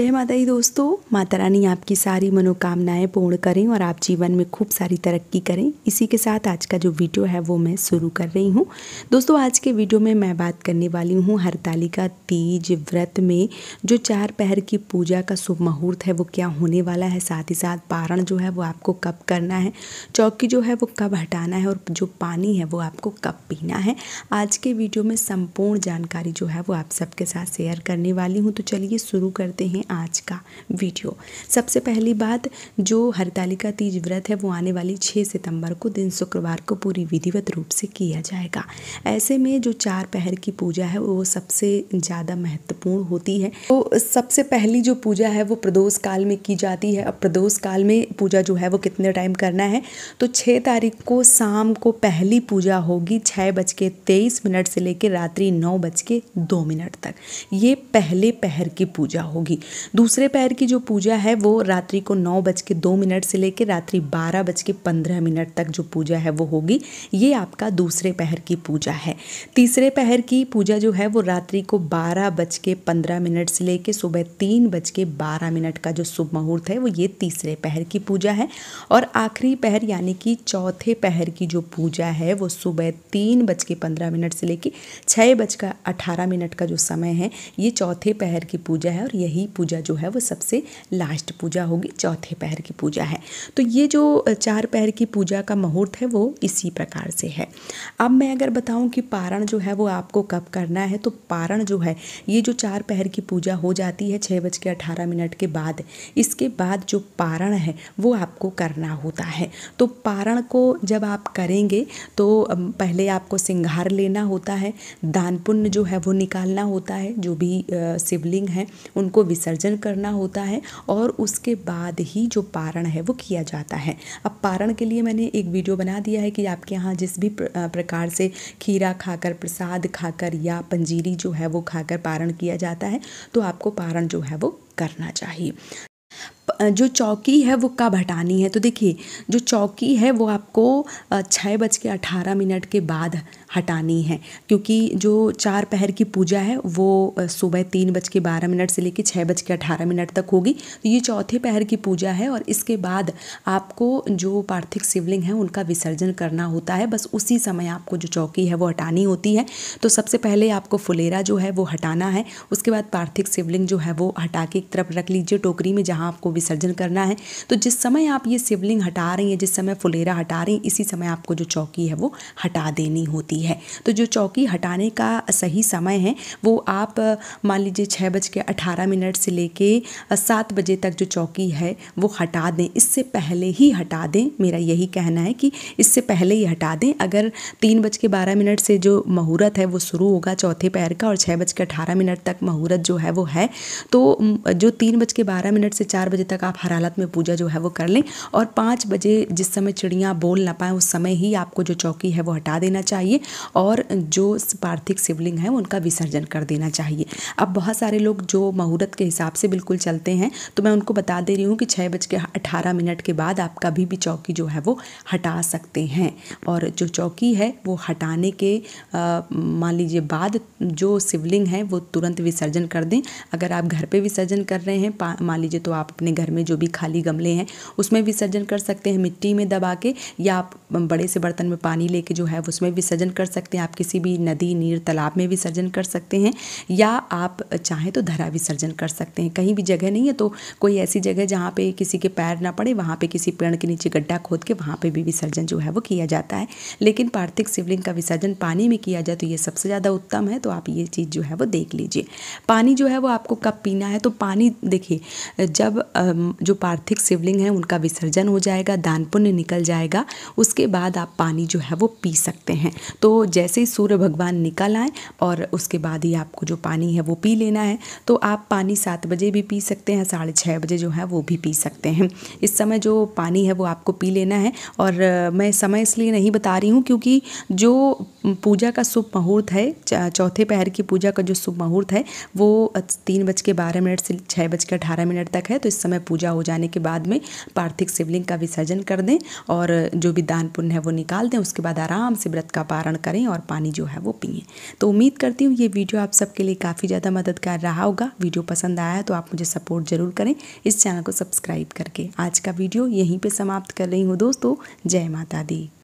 जय माता दी दोस्तों माता रानी आपकी सारी मनोकामनाएं पूर्ण करें और आप जीवन में खूब सारी तरक्की करें इसी के साथ आज का जो वीडियो है वो मैं शुरू कर रही हूँ दोस्तों आज के वीडियो में मैं बात करने वाली हूँ हरतालिका तीज व्रत में जो चार पहर की पूजा का शुभ मुहूर्त है वो क्या होने वाला है साथ ही साथ पारण जो है वो आपको कब करना है चौकी जो है वो कब हटाना है और जो पानी है वो आपको कब पीना है आज के वीडियो में संपूर्ण जानकारी जो है वो आप सबके साथ शेयर करने वाली हूँ तो चलिए शुरू करते हैं आज का वीडियो सबसे पहली बात जो हरतालिका तीज व्रत है वो आने वाली 6 सितंबर को दिन शुक्रवार को पूरी विधिवत रूप से किया जाएगा ऐसे में जो चार पहर की पूजा है वो सबसे ज़्यादा महत्वपूर्ण होती है तो सबसे पहली जो पूजा है वो प्रदोष काल में की जाती है अब प्रदोष काल में पूजा जो है वो कितने टाइम करना है तो छः तारीख को शाम को पहली पूजा होगी छः बज के तेईस मिनट से लेकर रात्रि नौ बज के दो मिनट तक ये पहले पहर की पूजा होगी दूसरे पैर की जो पूजा है वो रात्रि को नौ बज के दो मिनट से लेकर रात्रि बारह बज के पंद्रह मिनट तक जो पूजा है वो होगी ये आपका दूसरे पहर की पूजा है तीसरे पहर की पूजा जो है वो रात्रि को बारह बज के पंद्रह मिनट से लेकर सुबह तीन बज के बारह मिनट का जो शुभ मुहूर्त है वो ये तीसरे पहर की पूजा है और आखिरी पहर यानी कि चौथे पहर की जो पूजा है वो सुबह तीन बज के पंद्रह मिनट से लेकर छः बज का अठारह मिनट का जो समय है ये चौथे पहर की पूजा है और यही पूजा जो है वो सबसे लास्ट पूजा होगी चौथे पहर की पूजा है तो ये जो चार पहर की पूजा का मुहूर्त है वो इसी प्रकार से है अब मैं अगर बताऊँ कि पारण जो है वो आपको कब करना है तो पारण जो है ये जो चार पहर की पूजा हो जाती है छः बज के अठारह मिनट के बाद इसके बाद जो पारण है वो आपको करना होता है तो पारण को जब आप करेंगे तो पहले आपको सिंगार लेना होता है दान पुण्य जो है वो निकालना होता है जो भी शिवलिंग है उनको विसर्जन विसर्जन करना होता है और उसके बाद ही जो पारण है वो किया जाता है अब पारण के लिए मैंने एक वीडियो बना दिया है कि आपके यहाँ जिस भी प्रकार से खीरा खाकर प्रसाद खाकर या पंजीरी जो है वो खाकर पारण किया जाता है तो आपको पारण जो है वो करना चाहिए जो चौकी है वो कब हटानी है तो देखिए जो चौकी है वो आपको छः बज के अठारह मिनट के बाद हटानी है क्योंकि जो चार पहर की पूजा है वो सुबह तीन बज के बारह मिनट से लेकर छः बज के अठारह मिनट तक होगी तो ये चौथे पहर की पूजा है और इसके बाद आपको जो पार्थिव शिवलिंग है उनका विसर्जन करना होता है बस उसी समय आपको जो चौकी है वो हटानी होती है तो सबसे पहले आपको फुलेरा जो है वो हटाना है उसके बाद पार्थिव शिवलिंग जो है वो हटा के एक तरफ रख लीजिए टोकरी में जहाँ आपको विसर्जन करना है तो जिस समय आप ये शिवलिंग हटा रही हैं जिस समय फुलेरा हटा रही हैं इसी समय आपको जो चौकी है वो हटा देनी होती है जाती है तो जो चौकी हटाने का सही समय है वो आप मान लीजिए छः बज के अठारह मिनट से लेके सात बजे तक जो चौकी है वो हटा दें इससे पहले ही हटा दें मेरा यही कहना है कि इससे पहले ही हटा दें अगर तीन बज के बारह मिनट से जो मुहूर्त है वो शुरू होगा चौथे पैर का और छः बज के अठारह मिनट तक मुहूर्त जो है वो है तो जो तीन बज के बारह मिनट से चार बजे तक आप हर हालत में पूजा जो है वो कर लें और पाँच बजे जिस समय चिड़िया बोल ना पाएँ उस समय ही आपको जो चौकी है वो हटा देना चाहिए और जो पार्थिव शिवलिंग है उनका विसर्जन कर देना चाहिए अब बहुत सारे लोग जो मुहूर्त के हिसाब से बिल्कुल चलते हैं तो मैं उनको बता दे रही हूँ कि छः बज के अठारह मिनट के बाद आप कभी भी चौकी जो है वो हटा सकते हैं और जो चौकी है वो हटाने के मान लीजिए बाद जो शिवलिंग है वो तुरंत विसर्जन कर दें अगर आप घर पे विसर्जन कर रहे हैं मान लीजिए तो आप अपने घर में जो भी खाली गमले हैं उसमें विसर्जन कर सकते हैं मिट्टी में दबा के या आप बड़े से बर्तन में पानी लेके जो है उसमें विसर्जन कर सकते हैं आप किसी भी नदी नीर तालाब में विसर्जन कर सकते हैं या आप चाहें तो धरा विसर्जन कर सकते हैं कहीं भी जगह नहीं है तो कोई ऐसी जगह जहाँ पर किसी के पैर ना पड़े वहाँ पर किसी पेड़ के नीचे गड्ढा खोद के वहाँ पर भी विसर्जन जो है वो किया जाता है लेकिन पार्थिव शिवलिंग का विसर्जन पानी में किया जाए तो ये सबसे ज़्यादा उत्तम है तो आप ये चीज़ जो है वो देख लीजिए पानी जो है वो आपको कब पीना है तो पानी देखिए जब जो पार्थिव शिवलिंग है उनका विसर्जन हो जाएगा दान पुण्य निकल जाएगा उसके उसके बाद आप पानी जो है वो पी सकते हैं तो जैसे ही सूर्य भगवान निकल आए और उसके बाद ही आपको जो पानी है वो पी लेना है तो आप पानी सात बजे भी पी सकते हैं साढ़े छः बजे जो है वो भी पी सकते हैं इस समय जो पानी है वो आपको पी लेना है और मैं समय इसलिए नहीं बता रही हूँ क्योंकि जो पूजा का शुभ मुहूर्त है चौथे पहर की पूजा का जो शुभ मुहूर्त है वो तीन बज के बारह मिनट से छः बज के अठारह मिनट तक है तो इस समय पूजा हो जाने के बाद में पार्थिक शिवलिंग का विसर्जन कर दें और जो भी दान पुण्य है वो निकाल दें उसके बाद आराम से व्रत का पारण करें और पानी जो है वो पिए तो उम्मीद करती हूँ ये वीडियो आप सबके लिए काफ़ी ज़्यादा मददगार रहा होगा वीडियो पसंद आया तो आप मुझे सपोर्ट ज़रूर करें इस चैनल को सब्सक्राइब करके आज का वीडियो यहीं पर समाप्त कर रही हूँ दोस्तों जय माता दी